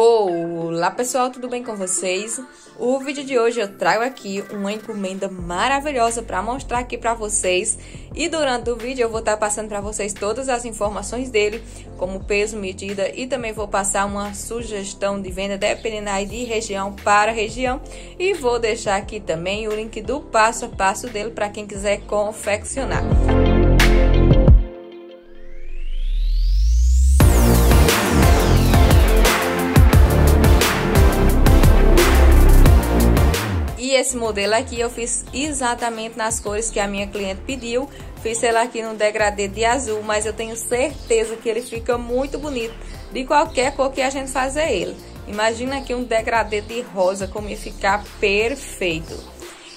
Olá pessoal, tudo bem com vocês? O vídeo de hoje eu trago aqui uma encomenda maravilhosa para mostrar aqui para vocês e durante o vídeo eu vou estar tá passando para vocês todas as informações dele, como peso, medida e também vou passar uma sugestão de venda dependendo aí de região para região e vou deixar aqui também o link do passo a passo dele para quem quiser confeccionar. Música Esse modelo aqui eu fiz exatamente nas cores que a minha cliente pediu. Fiz ela aqui no degradê de azul, mas eu tenho certeza que ele fica muito bonito de qualquer cor que a gente fazer ele. Imagina aqui um degradê de rosa, como ia ficar perfeito.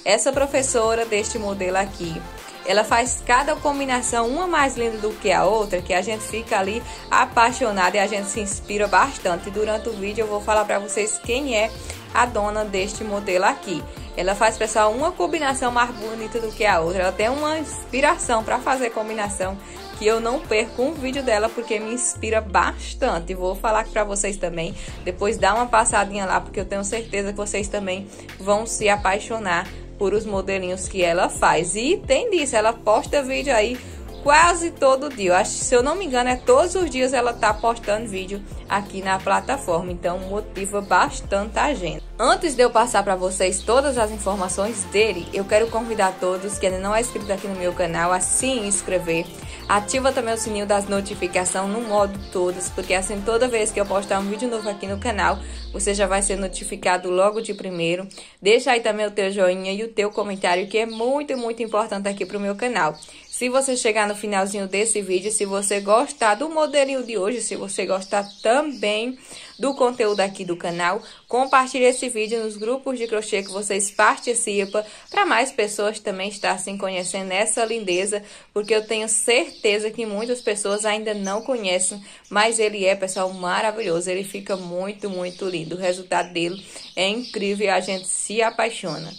Essa professora deste modelo aqui, ela faz cada combinação uma mais linda do que a outra, que a gente fica ali apaixonada e a gente se inspira bastante. Durante o vídeo eu vou falar para vocês quem é a dona deste modelo aqui ela faz, pessoal, uma combinação mais bonita do que a outra. Ela tem uma inspiração para fazer combinação que eu não perco um vídeo dela porque me inspira bastante. Vou falar aqui para vocês também. Depois dá uma passadinha lá porque eu tenho certeza que vocês também vão se apaixonar por os modelinhos que ela faz. E tem disso, ela posta vídeo aí quase todo dia. Eu acho, se eu não me engano, é todos os dias ela tá postando vídeo aqui na plataforma. Então motiva bastante a gente. Antes de eu passar para vocês todas as informações dele, eu quero convidar todos que ainda não é inscrito aqui no meu canal a se inscrever. Ativa também o sininho das notificações no modo todas, porque assim toda vez que eu postar um vídeo novo aqui no canal, você já vai ser notificado logo de primeiro. Deixa aí também o teu joinha e o teu comentário, que é muito, muito importante aqui pro meu canal. Se você chegar no finalzinho desse vídeo, se você gostar do modelinho de hoje, se você gostar também do conteúdo aqui do canal. Compartilhe esse vídeo nos grupos de crochê que vocês participam, para mais pessoas também estarem conhecendo essa lindeza, porque eu tenho certeza que muitas pessoas ainda não conhecem, mas ele é, pessoal, maravilhoso. Ele fica muito, muito lindo. O resultado dele é incrível e a gente se apaixona.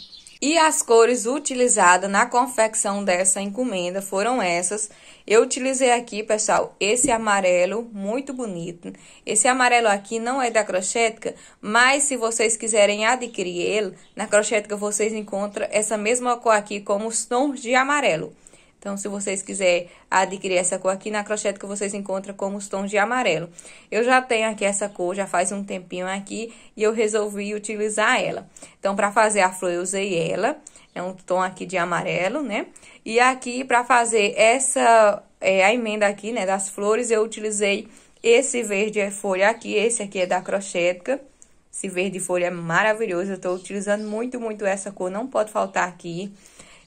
E as cores utilizadas na confecção dessa encomenda foram essas. Eu utilizei aqui, pessoal, esse amarelo, muito bonito. Esse amarelo aqui não é da Crochética, mas se vocês quiserem adquirir ele, na Crochética vocês encontram essa mesma cor aqui como os tons de amarelo. Então, se vocês quiserem adquirir essa cor aqui, na crochete que vocês encontram como os tons de amarelo. Eu já tenho aqui essa cor, já faz um tempinho aqui, e eu resolvi utilizar ela. Então, para fazer a flor, eu usei ela, é um tom aqui de amarelo, né? E aqui, para fazer essa, é, a emenda aqui, né, das flores, eu utilizei esse verde é folha aqui, esse aqui é da Crochetica. Esse verde folha é maravilhoso, eu estou utilizando muito, muito essa cor, não pode faltar aqui.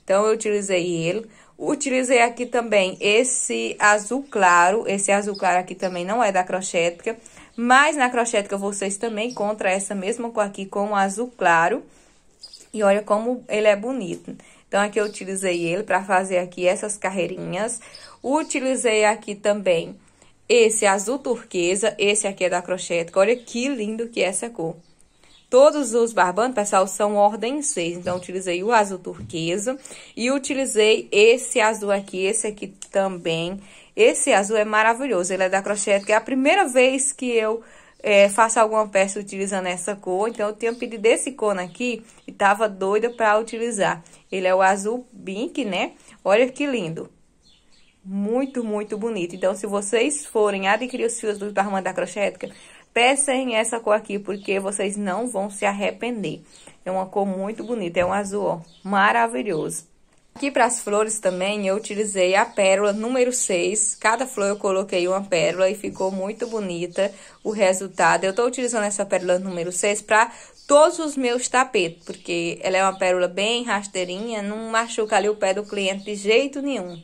Então, eu utilizei ele. Utilizei aqui também esse azul claro, esse azul claro aqui também não é da Crochética, mas na Crochética vocês também encontram essa mesma cor aqui com azul claro. E olha como ele é bonito. Então, aqui eu utilizei ele para fazer aqui essas carreirinhas. Utilizei aqui também esse azul turquesa, esse aqui é da Crochética. Olha que lindo que é essa cor. Todos os barbantes pessoal, são ordem 6. Então, utilizei o azul turquesa e utilizei esse azul aqui, esse aqui também. Esse azul é maravilhoso, ele é da Crochete, que é a primeira vez que eu é, faço alguma peça utilizando essa cor. Então, eu tinha pedido esse cone aqui e tava doida pra utilizar. Ele é o azul pink, né? Olha que lindo muito, muito bonito. Então, se vocês forem adquirir os fios do Barman da Crochética, Peçam essa cor aqui, porque vocês não vão se arrepender. É uma cor muito bonita, é um azul, ó, maravilhoso. Aqui para as flores também eu utilizei a pérola número 6. Cada flor eu coloquei uma pérola e ficou muito bonita o resultado. Eu estou utilizando essa pérola número 6 para todos os meus tapetes, porque ela é uma pérola bem rasteirinha, não machuca ali o pé do cliente de jeito nenhum.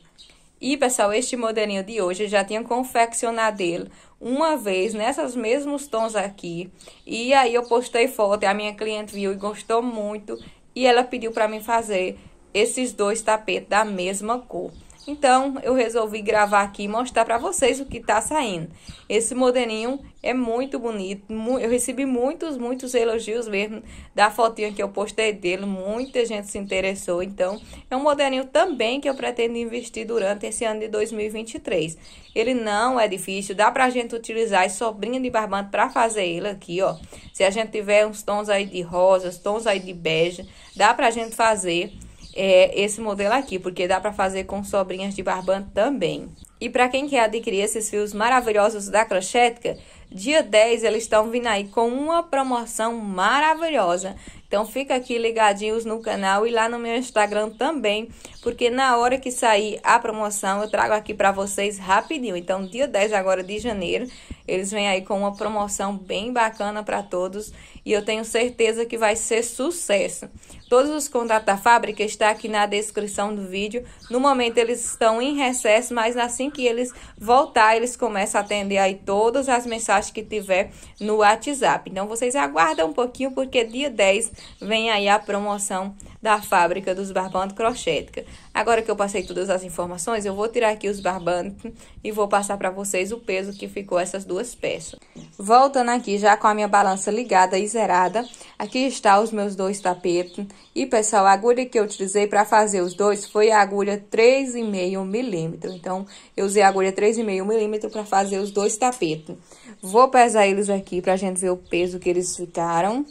E, pessoal, este modelinho de hoje eu já tinha confeccionado ele uma vez nesses mesmos tons aqui. E aí eu postei foto e a minha cliente viu e gostou muito. E ela pediu para mim fazer esses dois tapetes da mesma cor. Então, eu resolvi gravar aqui e mostrar para vocês o que tá saindo. Esse modelinho é muito bonito. Eu recebi muitos, muitos elogios mesmo da fotinha que eu postei dele. Muita gente se interessou. Então, é um modelinho também que eu pretendo investir durante esse ano de 2023. Ele não é difícil. Dá pra gente utilizar as é sobrinhas de barbante para fazer ele aqui, ó. Se a gente tiver uns tons aí de rosas, tons aí de bege, dá pra gente fazer é, esse modelo aqui, porque dá para fazer com sobrinhas de barbante também. E para quem quer adquirir esses fios maravilhosos da Crochética, dia 10 eles estão vindo aí com uma promoção maravilhosa. Então fica aqui ligadinhos no canal e lá no meu Instagram também, porque na hora que sair a promoção eu trago aqui para vocês rapidinho. Então dia 10 agora de janeiro eles vêm aí com uma promoção bem bacana para todos e eu tenho certeza que vai ser sucesso. Todos os contatos da fábrica estão aqui na descrição do vídeo. No momento eles estão em recesso, mas assim que eles voltar, eles começam a atender aí todas as mensagens que tiver no WhatsApp. Então vocês aguardam um pouquinho porque dia 10 vem aí a promoção da fábrica dos Barbando Crochética. Agora que eu passei todas as informações, eu vou tirar aqui os barbantes e vou passar para vocês o peso que ficou essas duas peças. Voltando aqui, já com a minha balança ligada e zerada, aqui está os meus dois tapetes. E, pessoal, a agulha que eu utilizei para fazer os dois foi a agulha 3,5 milímetro. Então, eu usei a agulha 3,5 milímetro para fazer os dois tapetes. Vou pesar eles aqui para a gente ver o peso que eles ficaram.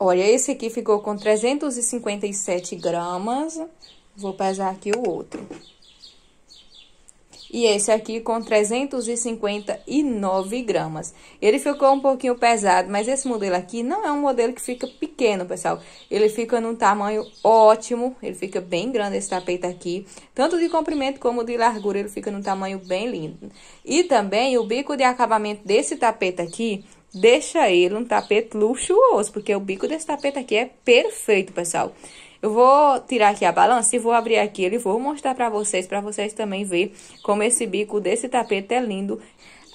Olha, esse aqui ficou com 357 gramas. Vou pesar aqui o outro. E esse aqui com 359 gramas. Ele ficou um pouquinho pesado, mas esse modelo aqui não é um modelo que fica pequeno, pessoal. Ele fica num tamanho ótimo, ele fica bem grande esse tapete aqui. Tanto de comprimento como de largura, ele fica num tamanho bem lindo. E também o bico de acabamento desse tapete aqui deixa ele um tapete luxuoso, porque o bico desse tapete aqui é perfeito, pessoal. Eu vou tirar aqui a balança e vou abrir aqui ele, vou mostrar para vocês, para vocês também ver como esse bico desse tapete é lindo.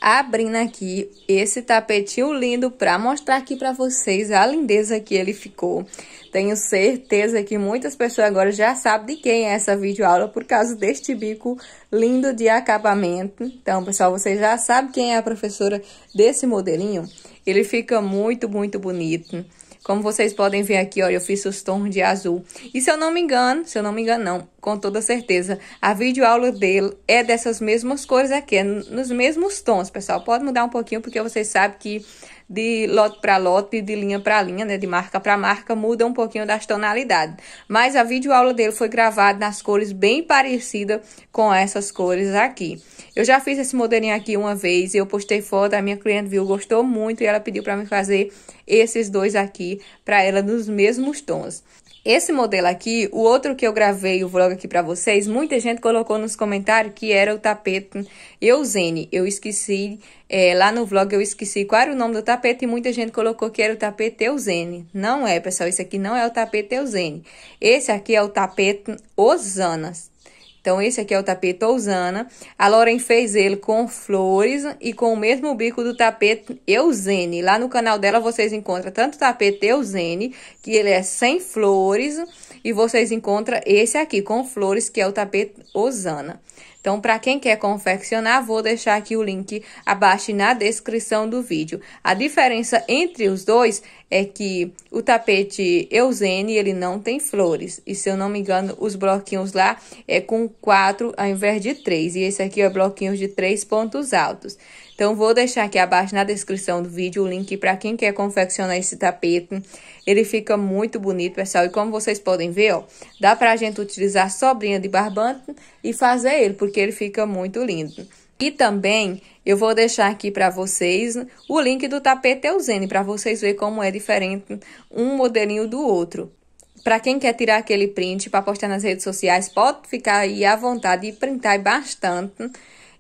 Abrindo aqui esse tapetinho lindo para mostrar aqui para vocês a lindeza que ele ficou. Tenho certeza que muitas pessoas agora já sabem de quem é essa videoaula por causa deste bico lindo de acabamento. Então, pessoal, vocês já sabem quem é a professora desse modelinho. Ele fica muito, muito bonito. Como vocês podem ver aqui, olha, eu fiz os tons de azul. E se eu não me engano, se eu não me engano não, com toda certeza, a videoaula dele é dessas mesmas cores aqui, é nos mesmos tons, pessoal. Pode mudar um pouquinho, porque vocês sabem que de lote para lote, de linha para linha, né, de marca para marca, muda um pouquinho das tonalidades. Mas a videoaula dele foi gravada nas cores bem parecida com essas cores aqui. Eu já fiz esse modelinho aqui uma vez, eu postei foto, a minha cliente viu, gostou muito e ela pediu para me fazer esses dois aqui para ela nos mesmos tons. Esse modelo aqui, o outro que eu gravei o vlog aqui para vocês, muita gente colocou nos comentários que era o tapete Eusene. Eu esqueci, é, lá no vlog eu esqueci qual era o nome do tapete e muita gente colocou que era o tapete Eusene. Não é, pessoal, esse aqui não é o tapete Eusene. Esse aqui é o tapete Osanas. Então, esse aqui é o tapete Ousana. A Lauren fez ele com flores e com o mesmo bico do tapete Eusene. Lá no canal dela vocês encontram tanto o tapete Eusene, que ele é sem flores, e vocês encontram esse aqui com flores, que é o tapete Osana. Então, para quem quer confeccionar, vou deixar aqui o link abaixo na descrição do vídeo. A diferença entre os dois é que o tapete Eusene, ele não tem flores. E se eu não me engano, os bloquinhos lá é com quatro, ao invés de três. E esse aqui é bloquinhos de três pontos altos. Então, vou deixar aqui abaixo na descrição do vídeo o link para quem quer confeccionar esse tapete. Ele fica muito bonito, pessoal. E como vocês podem ver, ó, dá pra gente utilizar sobrinha de barbante e fazer ele, porque porque ele fica muito lindo. E também eu vou deixar aqui para vocês o link do tapete Eusene, para vocês verem como é diferente um modelinho do outro. Para quem quer tirar aquele print para postar nas redes sociais, pode ficar aí à vontade e printar bastante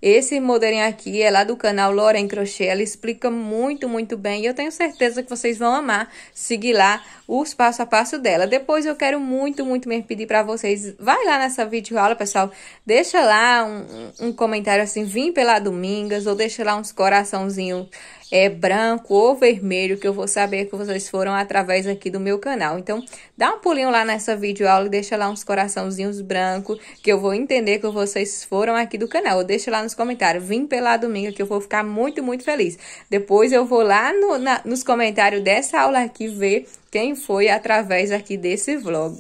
esse modelinho aqui é lá do canal Loren Crochê, ela explica muito, muito bem e eu tenho certeza que vocês vão amar seguir lá os passo a passo dela. Depois eu quero muito, muito me pedir para vocês, vai lá nessa videoaula, pessoal, deixa lá um, um comentário assim, vim pela Domingas ou deixa lá uns coraçãozinhos é, branco ou vermelho, que eu vou saber que vocês foram através aqui do meu canal. Então, dá um pulinho lá nessa videoaula e deixa lá uns coraçãozinhos brancos, que eu vou entender que vocês foram aqui do canal. Deixa lá nos comentários, vim pela domingo, que eu vou ficar muito, muito feliz. Depois eu vou lá no, na, nos comentários dessa aula aqui ver quem foi através aqui desse vlog.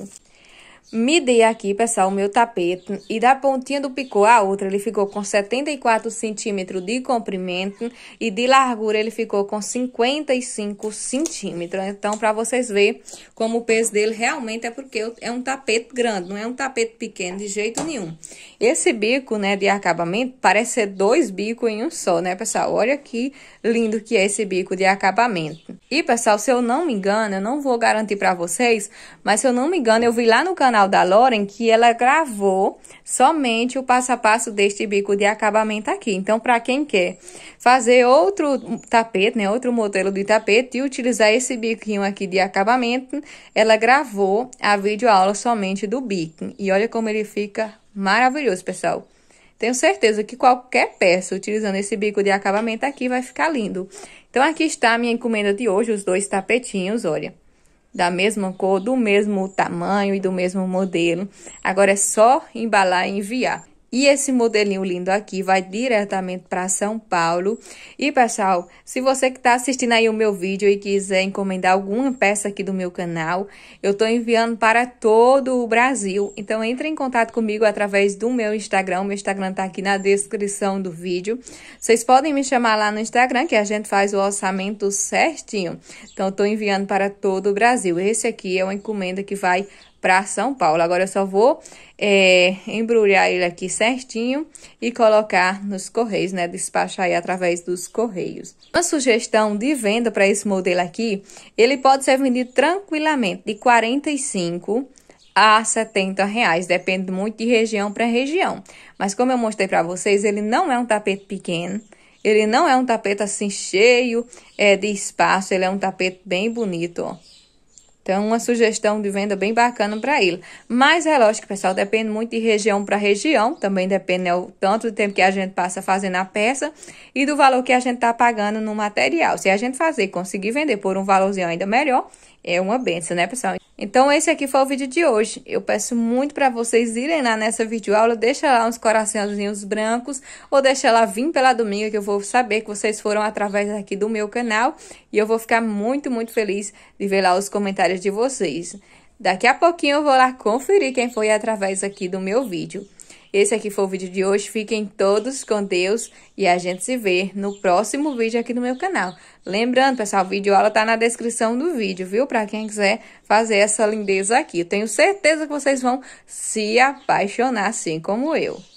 Midi aqui, pessoal, o meu tapete e da pontinha do picô à outra ele ficou com 74 centímetros de comprimento e de largura ele ficou com 55 centímetros. Então, para vocês verem como o peso dele realmente é porque é um tapete grande, não é um tapete pequeno de jeito nenhum. Esse bico, né, de acabamento parece ser dois bicos em um só, né, pessoal? Olha que lindo que é esse bico de acabamento. E, pessoal, se eu não me engano, eu não vou garantir para vocês, mas se eu não me engano, eu vi lá no canal canal da Loren que ela gravou somente o passo a passo deste bico de acabamento aqui. Então, para quem quer fazer outro tapete, né, outro modelo de tapete e utilizar esse biquinho aqui de acabamento, ela gravou a videoaula somente do bico. E olha como ele fica maravilhoso, pessoal. Tenho certeza que qualquer peça utilizando esse bico de acabamento aqui vai ficar lindo. Então, aqui está a minha encomenda de hoje, os dois tapetinhos, olha da mesma cor, do mesmo tamanho e do mesmo modelo. Agora é só embalar e enviar. E esse modelinho lindo aqui vai diretamente para São Paulo. E pessoal, se você que está assistindo aí o meu vídeo e quiser encomendar alguma peça aqui do meu canal, eu estou enviando para todo o Brasil. Então entre em contato comigo através do meu Instagram. Meu Instagram está aqui na descrição do vídeo. Vocês podem me chamar lá no Instagram que a gente faz o orçamento certinho. Então estou enviando para todo o Brasil. Esse aqui é uma encomenda que vai para São Paulo. Agora eu só vou é, embrulhar ele aqui certinho e colocar nos correios, né? Despachar aí através dos correios. Uma sugestão de venda para esse modelo aqui, ele pode ser vendido tranquilamente de 45 a 70 reais, depende muito de região para região. Mas como eu mostrei para vocês, ele não é um tapete pequeno, ele não é um tapete assim cheio é, de espaço, ele é um tapete bem bonito, ó. Então, uma sugestão de venda bem bacana para ele. Mas é lógico, pessoal, depende muito de região para região. Também depende né, o tanto de tempo que a gente passa fazendo a peça e do valor que a gente está pagando no material. Se a gente fazer, conseguir vender por um valorzinho ainda melhor, é uma benção, né, pessoal? Então esse aqui foi o vídeo de hoje. Eu peço muito para vocês irem lá nessa videoaula, deixa lá uns coraçãozinhos brancos ou deixa lá vir pela domingo que eu vou saber que vocês foram através aqui do meu canal e eu vou ficar muito, muito feliz de ver lá os comentários de vocês. Daqui a pouquinho eu vou lá conferir quem foi através aqui do meu vídeo. Esse aqui foi o vídeo de hoje. Fiquem todos com Deus e a gente se vê no próximo vídeo aqui no meu canal. Lembrando, pessoal, o vídeo aula tá na descrição do vídeo, viu? Para quem quiser fazer essa lindeza aqui. Eu tenho certeza que vocês vão se apaixonar assim como eu.